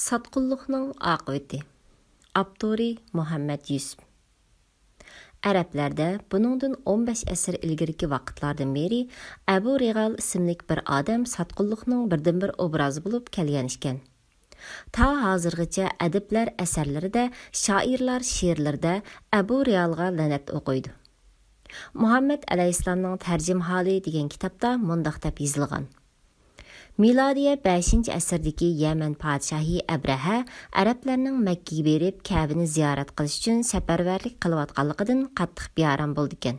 Сатқұллықның ақыветі. Аптори Мұхаммед Юсіп. Әрәпләрдә бұныңдың 15 әсір үлгіргі вақытлардың бері Әбу Реғал ісімлік бір адам сатқұллықның бірден-бір образы болып кәлген ішкен. Та hazırgıça әдіплер әсәрлері шайырлар шаирлар ширлерді Әбу Реғалға ләнәт оқойды. Мұхаммед әлейсламның тәржім халы деген кітапта мұндақ езілған – Миладия 5-нче асрдагы Йемен патшаһи Әбрәһә арабларның Мәккәгә берип Кәбәне зиярат үшін өчен сәфәрвәрлек кылып аткалыгыдан каттык биярам булды икән.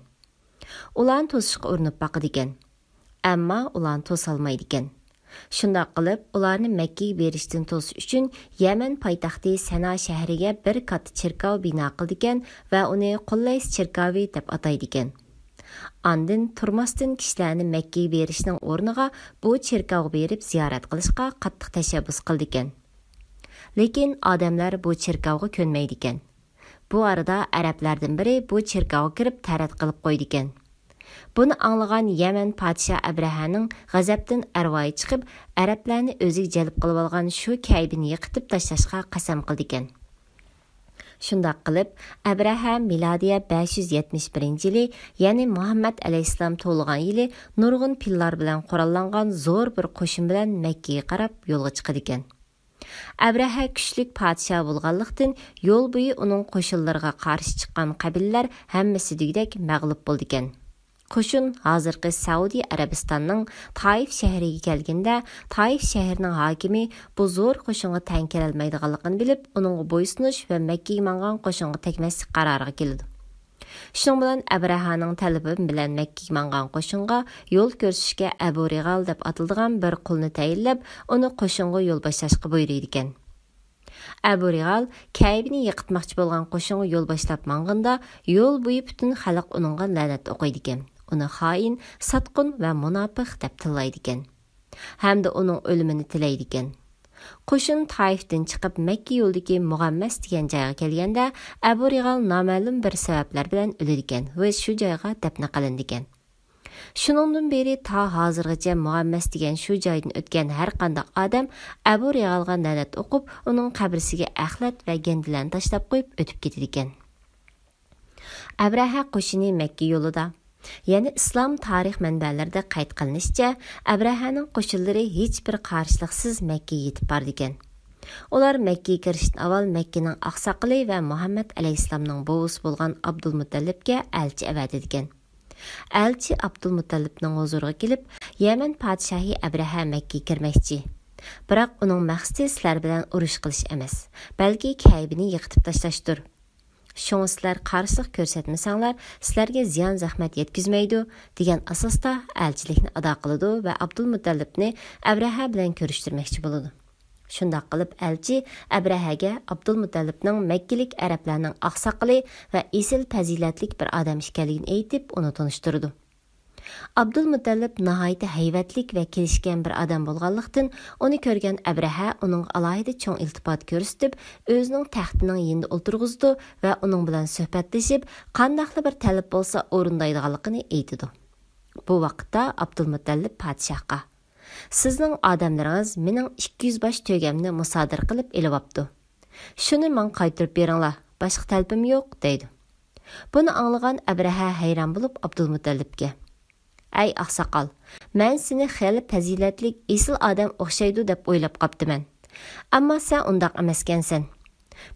Улан тосышка урынып бакы дигән. Әмма улан тосалмай дигән. Шунда қылып, уларны Мәккәгә беріштің тос үшін Йемен пайтахты Сана шәһәргә бір кат чиркау бина қылды икән ва уны Куллайс чиркави дип атай дигән. Андын тұрмастын кішіләні мәккей берішінің орныға бұ черкау беріп зиярат қылышқа қаттық тәшәбіз қылды екен. Лекен адамлар бұ черкауғы көнмейді екен. Бұ арыда әрәплердің бірі бұ черкауы кіріп тәрәт қылып қойды екен. Бұны аңылған Йемен патша Әбірәхәнің ғазәптің әруайы чықып, әрәпләні өзік жәліп қылып алған шу кәйбін еқітіп ташташқа қасам қылды Шундай кылып, Абрахам миладия 571-нче ел, яны Мухаммед алейхиссалам тулган ел, нұрғын пиллар белән коралланган зур бер кошын белән Мәккәгә карап юлга чыгыды икән. Абраха күчлек патша булганлыктан юл буе униң кошынларга каршы чыккан кабиллар һәммәсе дигәдәк мәгълүб булды Кошун азырғы Сауди Арабистанның Таиф шәһәриге келгенде, Таиф шәһәренең хакими бу зур кошунга тәң келелмәйдиганлыгын билеп, уныңга буйсыныш ва Мәккәгә маңган кошунга тәкмәслек карарыга килде. Шуның белән Әбраһаның талабы белән Мәккәгә маңган кошунга юл күрсәткә Әбу Ригал дип аталдыган бер кулны тәйинләп, уны кошунга юл башлашка буйрый икән. Әбу Ригал кәйбини йыктмакчы булган кошунга юл башлап маңганда, юл буе бүтән халык уныңга ләнәт окый дигән оны хаин, сатқын ва мунафиқ деп тиллайды екен. Hamda uning o'limini tilaydi ekan. Qo'shin Taifdan chiqib Makka yo'lidagi Mug'ammas degan joyga kelganda, Abu Rigal noma'lum bir sabablar bilan o'ladi ekan va shu joyga dafn qilindi ekan. Shuningdan beri ta hozirgacha Mug'ammas degan shu joydan o'tgan har qanday odam Abu Rigalga la'nat o'qib, uning qabrisiga axlat va tashlab qo'yib o'tib ketadi ekan. qo'shini Яны ислам тарих mənbələrində qayd qılınishicha, Abrahaning qo'shinlari hech bir qarshiliksiz Makka yetib bordi ekan. Ular Makka kirishdan avval Makkaning oqsoqli va Muhammad alayhisalomning bovisi bo'lgan Abdulmutallibga elchi avadid ekan. Elchi Abdulmutallibning huzuriga kelib, Yaman podshohi Abraha Makka kirmoqchi. Biroq uning maqsadi sizlar bilan urush qilish emas, balki Kaybini yiqitib tashlashdir. Şoňa sizler qarşılıq görsətməsəңlər, sizlərə ziyan zəhmət yetkizməydi degan əsasda elçilikni ada qılıdı və Abdulmuttalibni Əbrəhə bilan görüşdürməkçi boludu. Şundaq qılıb elçi Əbrəhəgə Abdulmuttalibning Məkkəlik ərəblərinin ağsaqqılı və əsl pəzilətlik bir adam ikənligini aytıb onu tanışdırdı. abdulmutallib nihoyatda hayvatlik va kelishgan bir odam bo'lganlikdan uni ko'rgan abraha uning alohida cho'ng iltifot ko'rsatib o'zining taxtining yinida o'ltirg'izdi va uning bilan suhbatlashib бір тәліп talab bo'lsa o'rindaydiganligini aytidi bu vaqtda abdulmutallib podshohqa sizning odamlaringiz mening ikki yuz bosh to'gamni musodir qilib ilyapti shuni man qaytirib beringlar boshqa talbim yo'q deydi Бұны аңлыған Әбраһа хайран болып Абдулмуталибке. ئەي ақсақал, مەن سېنى خېلى پەزىلەتلىك ئېسىل ئادەم ئوخشايدۇ دەپ ئويلاپ قاپتىمەن ئەمما سەن ئۇنداق ئەمەسكەنسەن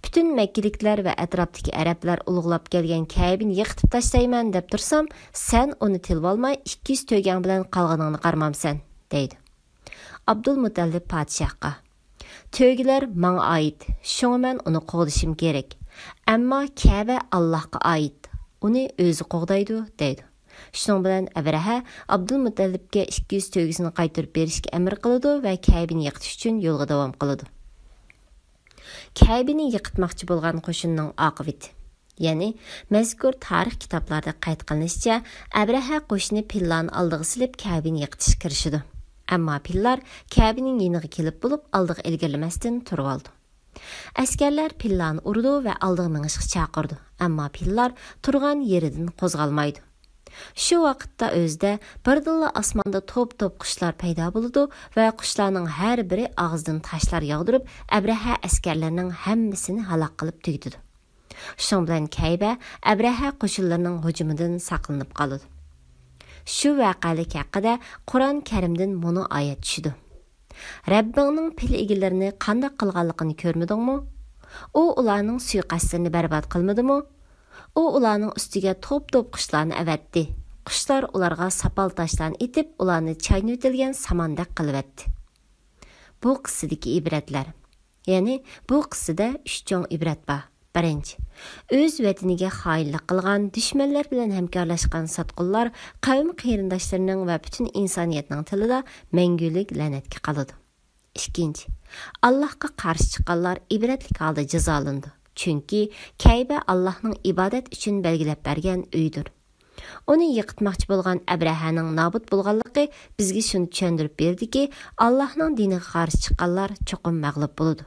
پۈتۈن Бүтін ۋە ئەتراپتىكى ئەرەبلەر ئۇلۇغلاپ كەلگەن كەبىنى يىقىتىپ تاشلايمەن دەپ تۇرسام سەن ئۇنى تىلىۋالماي ئىككى يۈز تۆگەڭ بىلەن قالغىنىڭنى deydi. Abdul ئابدۇلمۇتەللىپ پادىشاھقا تۆگىلەر ماڭا ئائىت شۇڭا مەن оны قوغدىشىم керек ئەمما كەۋە ئاللاھقا айт ئۇنى ئۆزى قوغدايدۇ دەيدۇ Шуның белән Абдул Абдулмуталибкә 200 төгесен кайтарып беришкә әмір кылды ва Кәбини яктыш үшін юлга дәвам кылды. Кәбини яктмакчы болған кошынның акыбыты Яни мәзкур тарих китапларда қайт қылынышча, Әбрәһә қошыны пилланы алдығы сіліп кәбін еқтіш кіршіді. Әмма пиллар кәбінің еніғі келіп болып алдығы елгерлемәстен тұрып алды. Әскерлер пилланы ұрды вә алдығы мінішқі чақырды. Әмма пиллар тұрған ерідін қозғалмайды. Şu vaqtda özdə birdənlə osmanda top-top quşlar payda buludu və quşların hər biri ağzından daşlar yağdırıb Əbrəhə əskərlərinin hamısını halaq qılıb tügdüdü. Şun bilan Kəybə Əbrəhə qoşunlarının hücumundan saqlanıb qaldı. Şu vaqalik haqqında Quran Kərimdən bunu ayət düşüdü. Rəbbinin pil igillərini qanda qılğanlığını görmədinmi? O onların suiqəstini bərbad qılmadımı? u ularning ustiga to'p to'p qushlarni avatdi qushlar ularga sapal toshlarni etib ularni chaynatilgan qilib qilibatdi bu qissidagi ibratlar ya'ni bu qissida uch chong ibrat bor birinchi o'z vataniga xoinlik qilgan dushmanlar bilan hamkorlashgan sotqinlar qavm qarindoshlarining va butun insoniyatning tilida mangulik la'natga qoladi ikkinchi allohga qarshi chiqqanlar ibratlik holda jazolandi Чүнки Кәйбә Аллаһның ибадат өчен белгиләп бергән үйдер. Оны йыҡытмаҡчы булған Әбрәһәнең набут булғанлығы бізге шуны төшөндүрүп берді ки, Аллаһның диниге ҡаршы чыҡҡанлар чоҡум мәғлүп булды.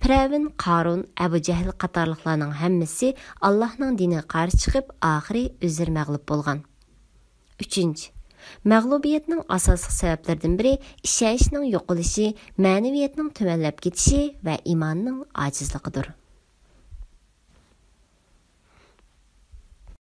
Пірәвін, Қарун, Әбу Жәһіл қатарлықларның һәммәсе Аллаһның диниге қарсы чығып, ақыры өздері мәғлүп болған. 3. Мәғлубиетнең асаслык biri, бире ишәнчнең юкылышы, мәнәвиятның төмәнләп китеше ва иманның аҗизлыгыдыр.